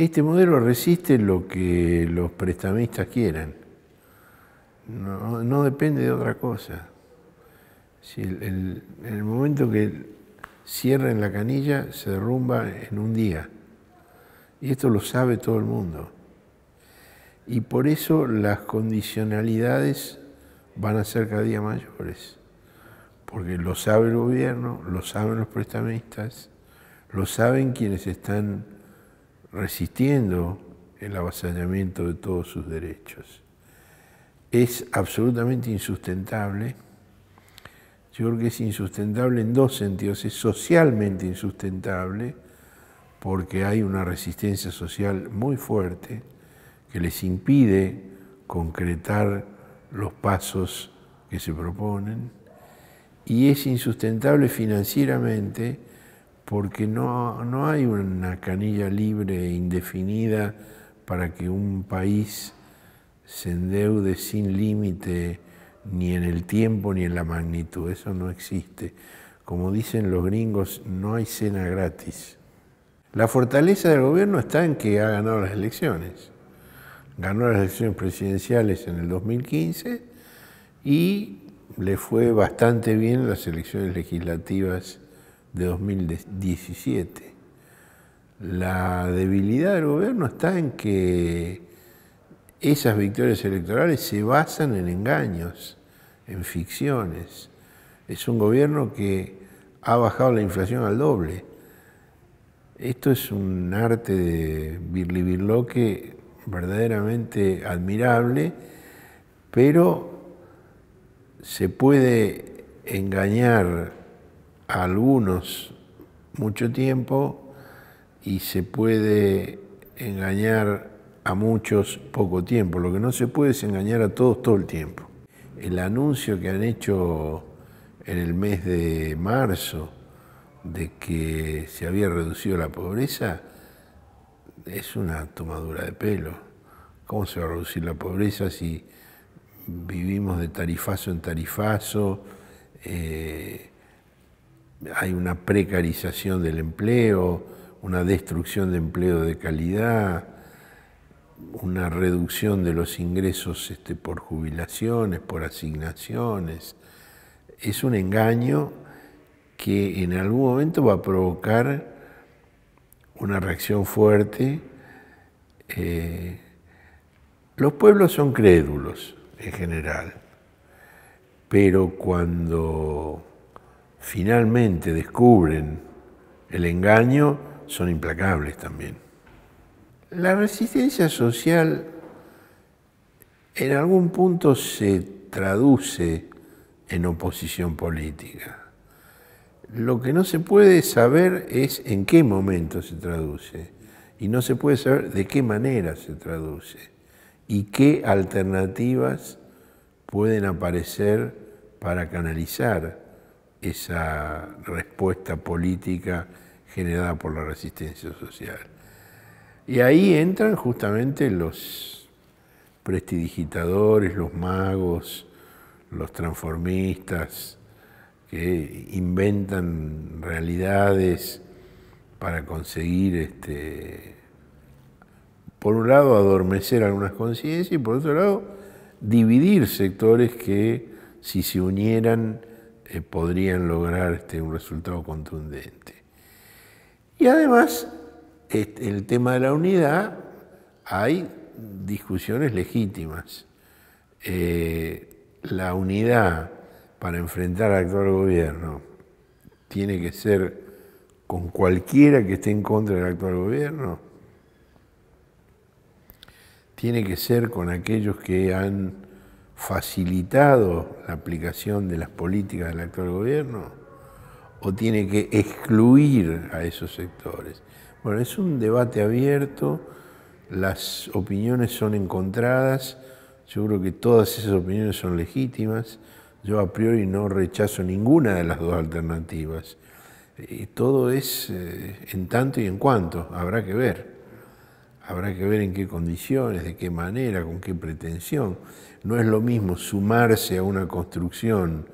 Este modelo resiste lo que los prestamistas quieran. No, depende de otra cosa. Si el, el momento que cierren la canilla se derrumba en un día. Y esto lo sabe todo el mundo. Y por eso las condicionalidades van a ser cada día mayores. Porque lo sabe el gobierno, lo saben los prestamistas, lo saben quienes están resistiendo el avasallamiento de todos sus derechos. Es absolutamente insustentable. Yo creo que es insustentable en dos sentidos. Es socialmente insustentable porque hay una resistencia social muy fuerte que les impide concretar los pasos que se proponen. Y es insustentable financieramente porque no, hay una canilla libre e indefinida para que un país se endeude sin límite ni en el tiempo ni en la magnitud. Eso no existe. Como dicen los gringos, no hay cena gratis. La fortaleza del gobierno está en que ha ganado las elecciones. Ganó las elecciones presidenciales en el 2015 y le fue bastante bien las elecciones legislativas de 2017. La debilidad del gobierno está en que esas victorias electorales se basan en engaños, en ficciones. Es un gobierno que ha bajado la inflación al doble. Esto es un arte de Birloque verdaderamente admirable, pero se puede engañar algunos mucho tiempo y se puede engañar a muchos poco tiempo. Lo que no se puede es engañar a todos todo el tiempo. El anuncio que han hecho en el mes de marzo de que se había reducido la pobreza es una tomadura de pelo. ¿Cómo se va a reducir la pobreza si vivimos de tarifazo en tarifazo? Eh, hay una precarización del empleo, una destrucción de empleo de calidad, una reducción de los ingresos este, por jubilaciones, por asignaciones. Es un engaño que en algún momento va a provocar una reacción fuerte. Eh, los pueblos son crédulos en general, pero cuando finalmente descubren el engaño son implacables también. La resistencia social en algún punto se traduce en oposición política. Lo que no se puede saber es en qué momento se traduce y no se puede saber de qué manera se traduce y qué alternativas pueden aparecer para canalizar esa respuesta política generada por la resistencia social. Y ahí entran justamente los prestidigitadores, los magos, los transformistas, que inventan realidades para conseguir, este, por un lado, adormecer algunas conciencias y por otro lado, dividir sectores que si se unieran eh, podrían lograr este, un resultado contundente. Y además, el tema de la unidad, hay discusiones legítimas. Eh, la unidad para enfrentar al actual gobierno tiene que ser con cualquiera que esté en contra del actual gobierno, tiene que ser con aquellos que han facilitado la aplicación de las políticas del actual gobierno o tiene que excluir a esos sectores? Bueno, es un debate abierto, las opiniones son encontradas, seguro que todas esas opiniones son legítimas, yo a priori no rechazo ninguna de las dos alternativas. Y eh, todo es eh, en tanto y en cuanto, habrá que ver. Habrá que ver en qué condiciones, de qué manera, con qué pretensión. No es lo mismo sumarse a una construcción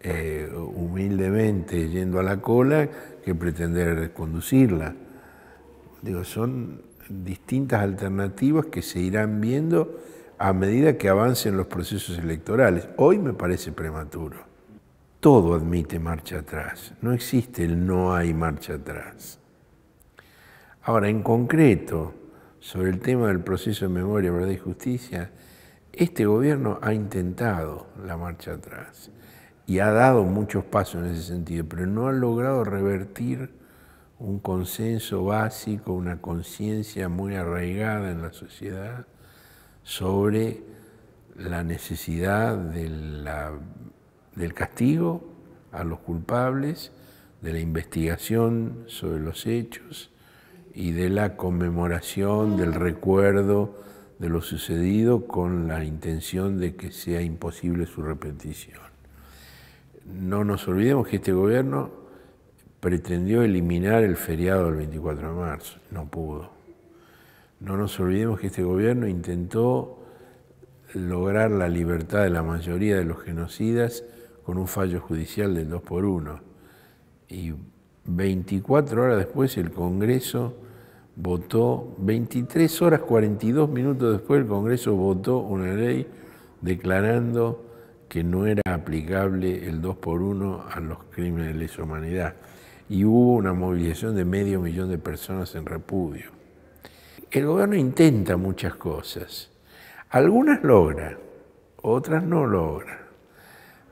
eh, humildemente yendo a la cola que pretender conducirla. Digo, son distintas alternativas que se irán viendo a medida que avancen los procesos electorales. Hoy me parece prematuro. Todo admite marcha atrás. No existe el no hay marcha atrás. Ahora, en concreto, sobre el tema del proceso de memoria, verdad y justicia, este gobierno ha intentado la marcha atrás y ha dado muchos pasos en ese sentido, pero no ha logrado revertir un consenso básico, una conciencia muy arraigada en la sociedad sobre la necesidad del castigo a los culpables, de la investigación sobre los hechos y de la conmemoración, del recuerdo de lo sucedido con la intención de que sea imposible su repetición. No nos olvidemos que este gobierno pretendió eliminar el feriado del 24 de marzo, no pudo. No nos olvidemos que este gobierno intentó lograr la libertad de la mayoría de los genocidas con un fallo judicial del 2 por 1 y 24 horas después el Congreso votó, 23 horas 42 minutos después el Congreso votó una ley declarando que no era aplicable el 2 por 1 a los crímenes de lesa humanidad. Y hubo una movilización de medio millón de personas en repudio. El gobierno intenta muchas cosas. Algunas logran, otras no logran.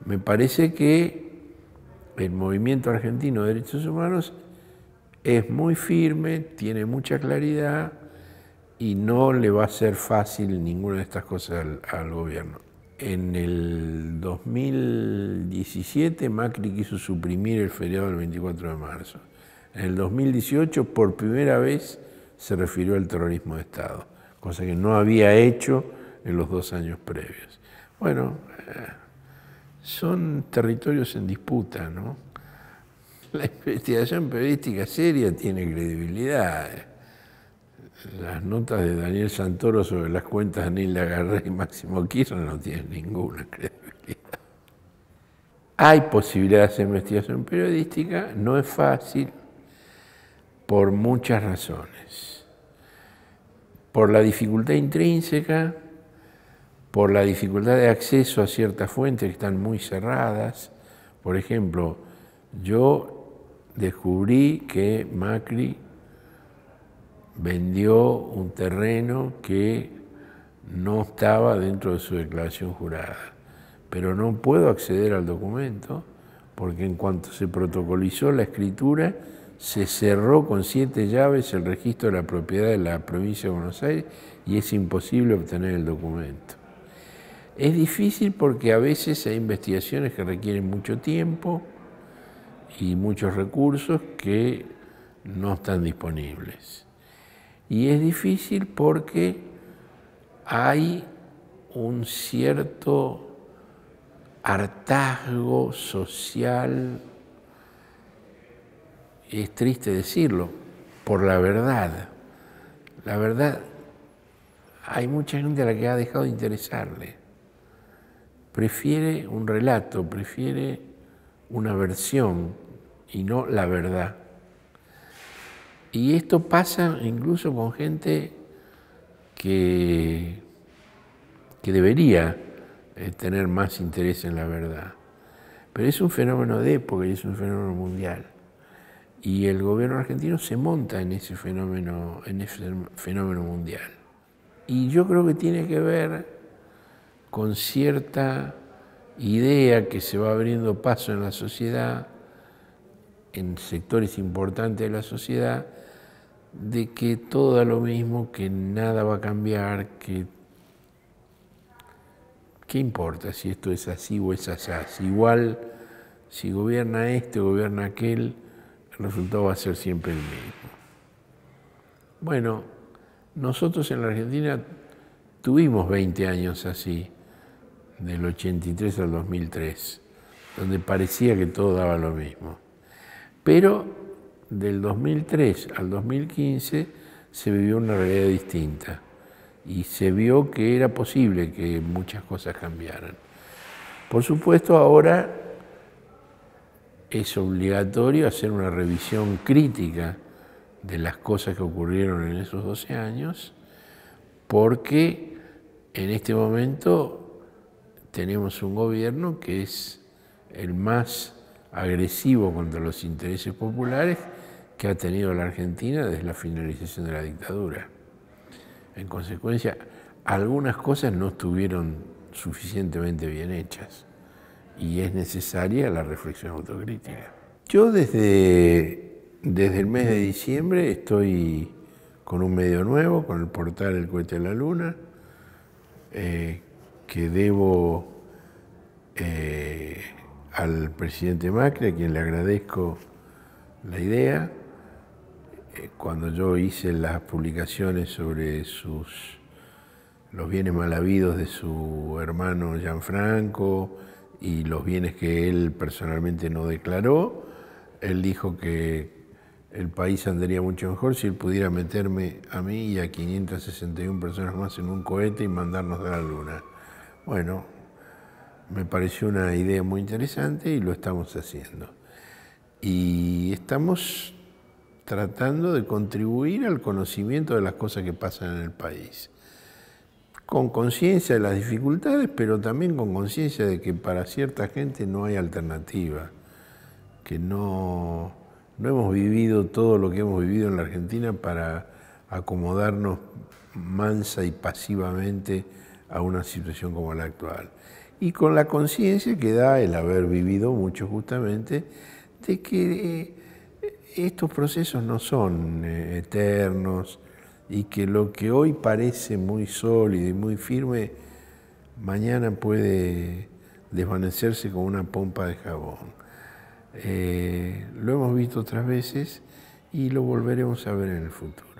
Me parece que el movimiento argentino de derechos humanos es muy firme, tiene mucha claridad y no le va a ser fácil ninguna de estas cosas al, gobierno. En el 2017 Macri quiso suprimir el feriado del 24 de marzo. En el 2018 por primera vez se refirió al terrorismo de Estado, cosa que no había hecho en los dos años previos. Bueno, eh, son territorios en disputa, ¿no? La investigación periodística seria tiene credibilidad. Las notas de Daniel Santoro sobre las cuentas de Nilda Garré y Máximo Kirchner no tienen ninguna credibilidad. Hay posibilidades de investigación periodística, no es fácil, por muchas razones. Por la dificultad intrínseca, por la dificultad de acceso a ciertas fuentes que están muy cerradas. Por ejemplo, yo descubrí que Macri vendió un terreno que no estaba dentro de su declaración jurada, pero no puedo acceder al documento porque en cuanto se protocolizó la escritura, se cerró con siete llaves el registro de la propiedad de la provincia de Buenos Aires y es imposible obtener el documento. Es difícil porque a veces hay investigaciones que requieren mucho tiempo y muchos recursos que no están disponibles. Y es difícil porque hay un cierto hartazgo social, es triste decirlo, por la verdad. La verdad, hay mucha gente a la que ha dejado de interesarle prefiere un relato, prefiere una versión y no la verdad. Y esto pasa incluso con gente que, que debería eh, tener más interés en la verdad. Pero es un fenómeno de época y es un fenómeno mundial. Y el gobierno argentino se monta en ese fenómeno, en ese fenómeno mundial. Y yo creo que tiene que ver con cierta idea que se va abriendo paso en la sociedad, en sectores importantes de la sociedad, de que todo da lo mismo, que nada va a cambiar, que qué importa si esto es así o es así. Igual, si gobierna este o gobierna aquel, el resultado va a ser siempre el mismo. Bueno, nosotros en la Argentina tuvimos 20 años así del 83 al 2003, donde parecía que todo daba lo mismo. Pero del 2003 al 2015 se vivió una realidad distinta y se vio que era posible que muchas cosas cambiaran. Por supuesto, ahora es obligatorio hacer una revisión crítica de las cosas que ocurrieron en esos 12 años, porque en este momento tenemos un gobierno que es el más agresivo contra los intereses populares que ha tenido la Argentina desde la finalización de la dictadura. En consecuencia, algunas cosas no estuvieron suficientemente bien hechas y es necesaria la reflexión autocrítica. Yo desde, desde el mes de diciembre estoy con un medio nuevo, con el portal El Cohete de la Luna, eh, que debo eh, al presidente Macri, a quien le agradezco la idea, eh, cuando yo hice las publicaciones sobre sus, los bienes mal habidos de su hermano Gianfranco y los bienes que él personalmente no declaró, él dijo que el país andaría mucho mejor si él pudiera meterme a mí y a 561 personas más en un cohete y mandarnos a la luna. Bueno, me pareció una idea muy interesante y lo estamos haciendo. Y estamos tratando de contribuir al conocimiento de las cosas que pasan en el país. Con conciencia de las dificultades, pero también con conciencia de que para cierta gente no hay alternativa, que no, hemos vivido todo lo que hemos vivido en la Argentina para acomodarnos mansa y pasivamente a una situación como la actual. Y con la conciencia que da el haber vivido mucho justamente de que eh, estos procesos no son eh, eternos y que lo que hoy parece muy sólido y muy firme, mañana puede desvanecerse como una pompa de jabón. Eh, lo hemos visto otras veces y lo volveremos a ver en el futuro.